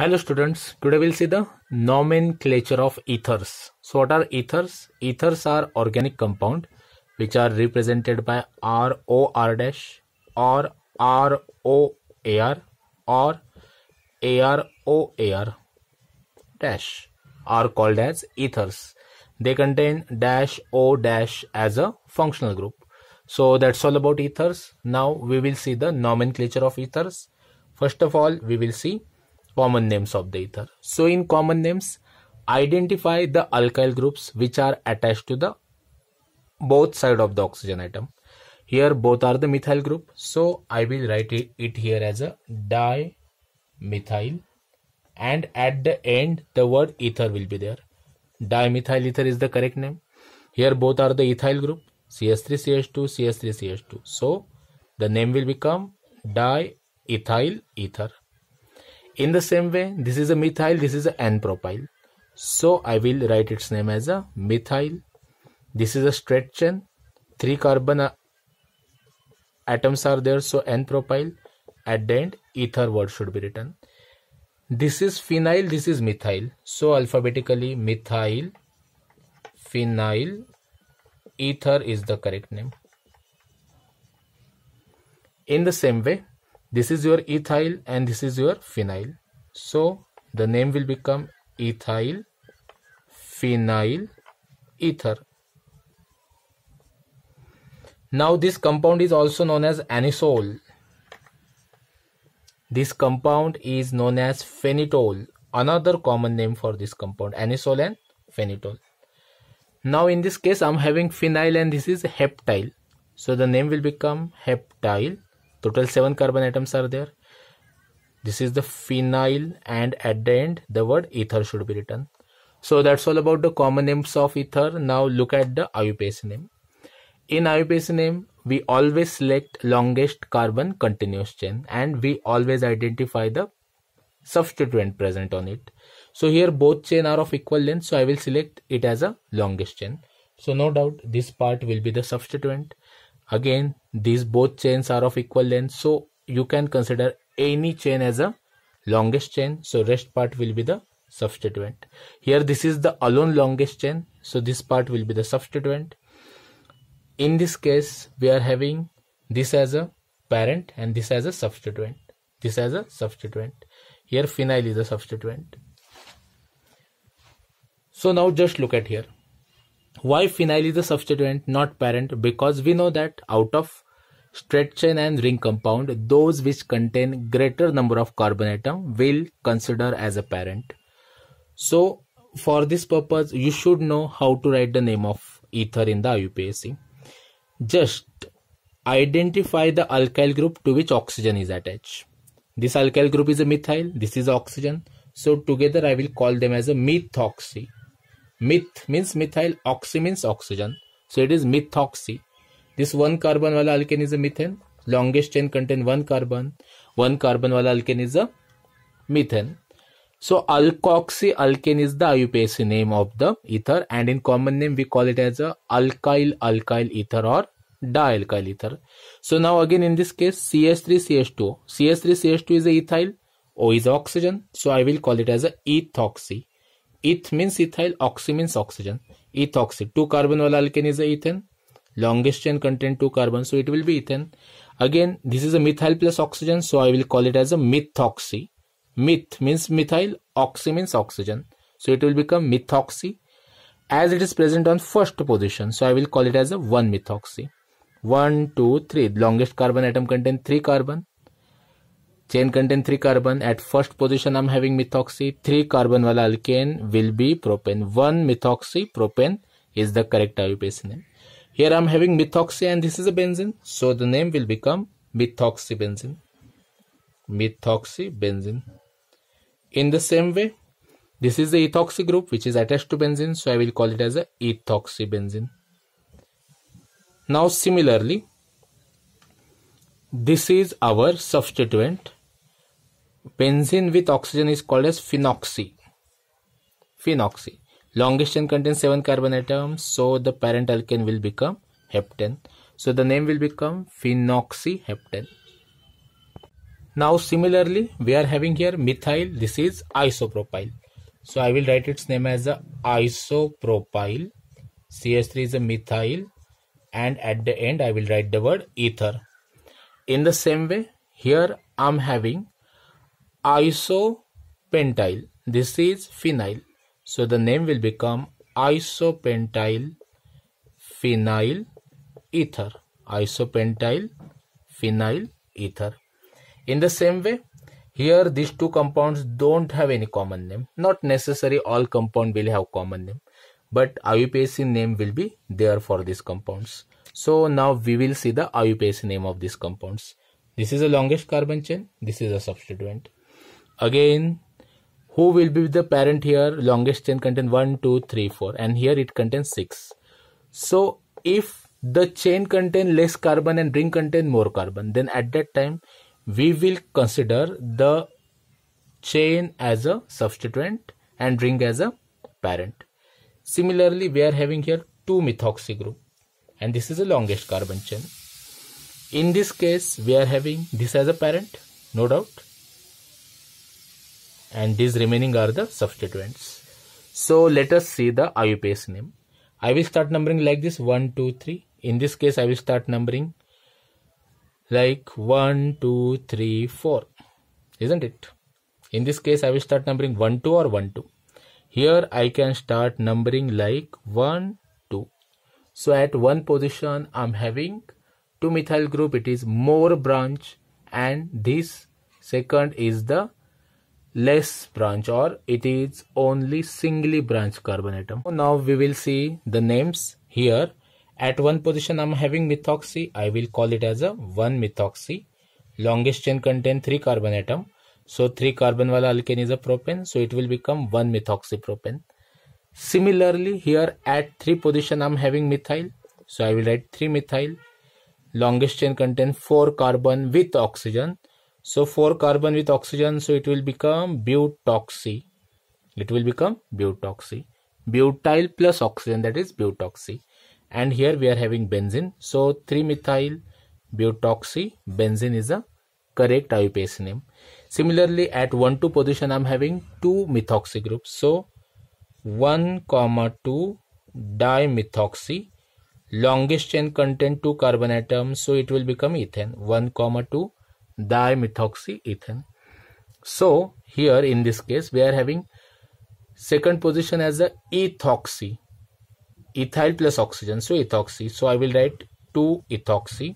Hello students, today we'll see the nomenclature of ethers. So what are ethers? Ethers are organic compound which are represented by ROR dash or ROAR or AROAR dash are called as ethers. They contain dash O dash as a functional group. So that's all about ethers. Now we will see the nomenclature of ethers. First of all, we will see common names of the ether. So in common names, identify the alkyl groups which are attached to the both side of the oxygen atom. Here both are the methyl group. So I will write it, here as a dimethyl and at the end the word ether will be there. Dimethyl ether is the correct name. Here both are the ethyl group CH3CH2 CH3CH2. So the name will become diethyl ether. In the same way, this is a methyl, this is a N-propyl. So I will write its name as a methyl. This is a straight chain. Three carbon uh, atoms are there. So N-propyl. At the end, ether word should be written. This is phenyl, this is methyl. So alphabetically, methyl, phenyl, ether is the correct name. In the same way, this is your ethyl and this is your phenyl so the name will become ethyl phenyl ether now this compound is also known as anisole this compound is known as phenitol another common name for this compound anisole and phenitol now in this case i'm having phenyl and this is heptyl so the name will become heptyl total seven carbon atoms are there this is the phenyl and at the end the word ether should be written so that's all about the common names of ether now look at the iupac name in iupac name we always select longest carbon continuous chain and we always identify the substituent present on it so here both chain are of equal length so i will select it as a longest chain so no doubt this part will be the substituent Again, these both chains are of equal length, so you can consider any chain as a longest chain. So rest part will be the substituent. Here this is the alone longest chain, so this part will be the substituent. In this case, we are having this as a parent and this as a substituent. This as a substituent. Here phenyl is a substituent. So now just look at here. Why phenyl is a substituent, not parent? Because we know that out of straight chain and ring compound, those which contain greater number of carbon atom will consider as a parent. So for this purpose, you should know how to write the name of ether in the IUPAC. Just identify the alkyl group to which oxygen is attached. This alkyl group is a methyl, this is oxygen. So together I will call them as a methoxy meth means methyl oxy means oxygen so it is This this one carbon वाला alkane is a methane longest chain contain one carbon one carbon वाला alkane is a So alkoxy alkane is the IUPAC name of the ether and in common name we call it as a alkyl alkyl ether or dialkyl ether. So now again in this case CH3CH2. CH3CH2 is a ethyl, O is oxygen. So I will call it as a ethoxy. Eth means ethyl oxy means oxygen, eth oxy two carbon वाला alkane is longest chain contain two carbon, so it will be ethane again this is a methyl plus oxygen so i will call it as a methoxy meth means methyl oxy means oxygen so it will become methoxy as it is present on first position so i will call it as a 1 methoxy 1 2 3 longest carbon atom contain 3 carbon Chain contain 3 carbon. At first position I'm having methoxy. 3 carbon wala alkane will be propane. 1 methoxy propane is the correct IUPAC name. Here I'm having methoxy and this is a benzene. So the name will become methoxybenzene. Methoxybenzene. In the same way, this is the ethoxy group which is attached to benzene. So I will call it as a ethoxybenzene. Now similarly, this is our substituent Benzene with oxygen is called as phenoxy. Phenoxy. Longest chain contains 7 carbon atoms, so the parent alkane will become heptane. So the name will become phenoxyheptane. Now similarly, we are having here methyl, this is isopropyl. So I will write its name as a isopropyl. CH3 is a methyl and at the end I will write the word ether. In the same way, here I am having isopentyl. This is phenyl. So the name will become isopentyl phenyl ether. Isopentyl phenyl ether. In the same way, here these two compounds don't have any common name. Not necessary all compound will have common name. But IUPAC name will be there for these compounds. So now we will see the IUPAC name of these compounds. This is the longest carbon chain. This is a substituent. Again, who will be the parent here? Longest chain contains 1, 2, 3, 4 and here it contains 6. So if the chain contain less carbon and ring contain more carbon, then at that time we will consider the chain as a substituent and ring as a parent. Similarly, we are having here two methoxy group and this is the longest carbon chain. In this case, we are having this as a parent, no doubt and these remaining are the substituents. So let us see the IUPAC name. I will start numbering like this 1, 2, 3. In this case, I will start numbering like 1, 2, 3, 4. Isn't it? In this case, I will start numbering 1, 2 or 1, 2. Here I can start numbering like 1, 2. So at one position, I'm having 2 methyl group. It is more branch and this second is the less branch or it is only singly branch atom. Now we will see the names here. At one position I'm having methoxy. I will call it as a 1 methoxy. Longest chain contain 3 carbon atom. So 3 carbon wala alkane is a propane. So it will become 1 methoxy propane. Similarly here at 3 position I'm having methyl. So I will write 3 methyl. Longest chain contain 4 carbon with oxygen. So 4 carbon with oxygen, so it will become butoxy. It will become butoxy. Butyl plus oxygen, that is butoxy. And here we are having benzene. So 3-methyl butoxy benzene is a correct IUPAC name. Similarly, at 1-2 position, I am having 2 methoxy groups. So 1, comma 2 dimethoxy longest chain contain 2 carbon atoms so it will become ethane 1 comma 2 dimethoxyether. So here in this case we are having second position as the ethoxy ethyl plus oxygen so ethoxy so I will write 2 ethoxy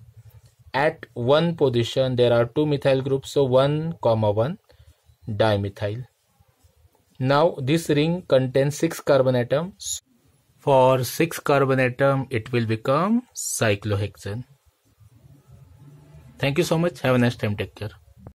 at one position there are two methyl groups so 1 comma 1 dimethyl now this ring contains 6 carbon atoms for 6 carbon atom it will become cyclohexane Thank you so much. Have a nice time. Take care.